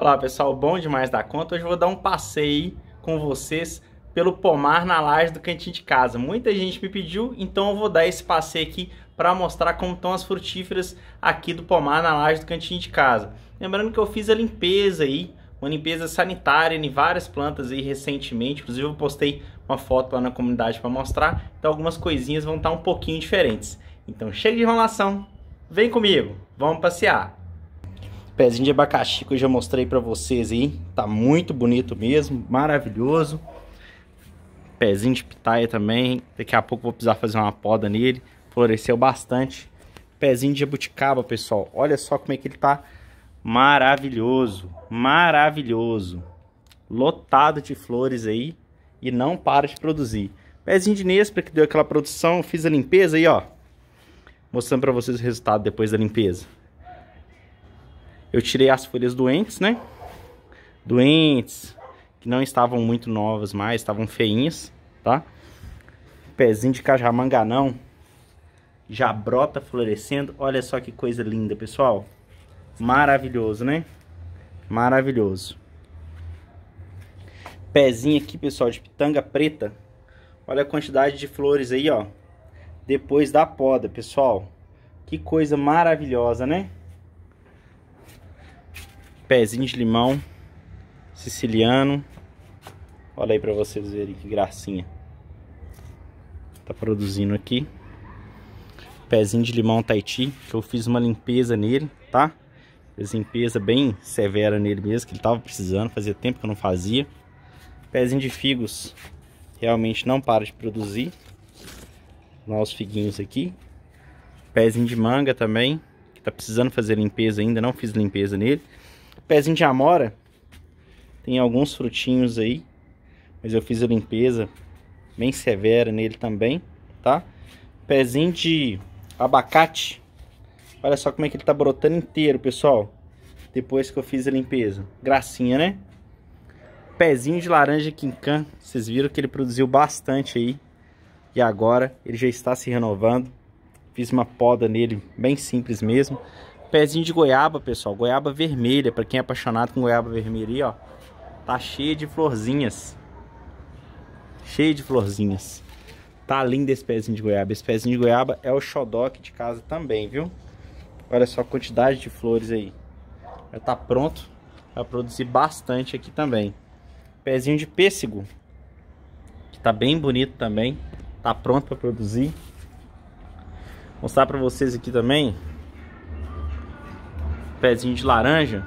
Olá pessoal, bom demais da conta. Hoje eu vou dar um passeio com vocês pelo pomar na laje do cantinho de casa. Muita gente me pediu, então eu vou dar esse passeio aqui para mostrar como estão as frutíferas aqui do pomar na laje do cantinho de casa. Lembrando que eu fiz a limpeza aí, uma limpeza sanitária em várias plantas aí recentemente, inclusive eu postei uma foto lá na comunidade para mostrar, então algumas coisinhas vão estar tá um pouquinho diferentes. Então chega de enrolação, vem comigo, vamos passear! Pezinho de abacaxi que eu já mostrei pra vocês aí. Tá muito bonito mesmo, maravilhoso. Pezinho de pitaia também. Daqui a pouco vou precisar fazer uma poda nele. Floresceu bastante. Pezinho de jabuticaba, pessoal. Olha só como é que ele tá maravilhoso. Maravilhoso. Lotado de flores aí. E não para de produzir. Pezinho de nespra que deu aquela produção. Fiz a limpeza aí, ó mostrando para vocês o resultado depois da limpeza eu tirei as folhas doentes, né? Doentes, que não estavam muito novas mais, estavam feinhas, tá? Pezinho de cajamanganão já brota florescendo. Olha só que coisa linda, pessoal. Maravilhoso, né? Maravilhoso. Pezinho aqui, pessoal, de pitanga preta. Olha a quantidade de flores aí, ó. Depois da poda, pessoal. Que coisa maravilhosa, né? pezinho de limão siciliano. Olha aí para vocês verem que gracinha. Tá produzindo aqui. Pezinho de limão Tahiti, que eu fiz uma limpeza nele, tá? Fiz limpeza bem severa nele mesmo, que ele tava precisando, fazia tempo que eu não fazia. Pezinho de figos realmente não para de produzir. Nossos figuinhos aqui. Pezinho de manga também, que tá precisando fazer limpeza ainda, não fiz limpeza nele pezinho de amora. Tem alguns frutinhos aí. Mas eu fiz a limpeza bem severa nele também, tá? Pezinho de abacate. Olha só como é que ele tá brotando inteiro, pessoal. Depois que eu fiz a limpeza. Gracinha, né? Pezinho de laranja quincan. Vocês viram que ele produziu bastante aí. E agora ele já está se renovando. Fiz uma poda nele bem simples mesmo. Pezinho de goiaba, pessoal. Goiaba vermelha, para quem é apaixonado com goiaba vermelha aí, ó. Tá cheia de florzinhas. Cheia de florzinhas. Tá lindo esse pezinho de goiaba. Esse pezinho de goiaba é o xodó aqui de casa também, viu? Olha só a quantidade de flores aí. Já tá pronto pra produzir bastante aqui também. Pezinho de pêssego. Que tá bem bonito também. Tá pronto para produzir. Vou mostrar para vocês aqui também pezinho de laranja.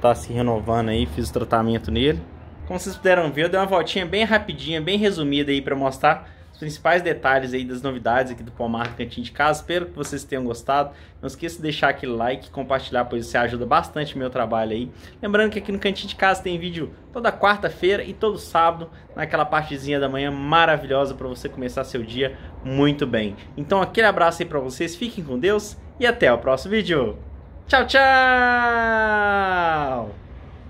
Tá se renovando aí, fiz o tratamento nele. Como vocês puderam ver, eu dei uma voltinha bem rapidinha, bem resumida aí para mostrar os principais detalhes aí das novidades aqui do Palmar do Cantinho de Casa. Espero que vocês tenham gostado. Não esqueça de deixar aquele like, compartilhar, pois isso ajuda bastante o meu trabalho aí. Lembrando que aqui no Cantinho de Casa tem vídeo toda quarta-feira e todo sábado, naquela partezinha da manhã maravilhosa para você começar seu dia muito bem. Então aquele abraço aí para vocês, fiquem com Deus e até o próximo vídeo. Tchau, tchau!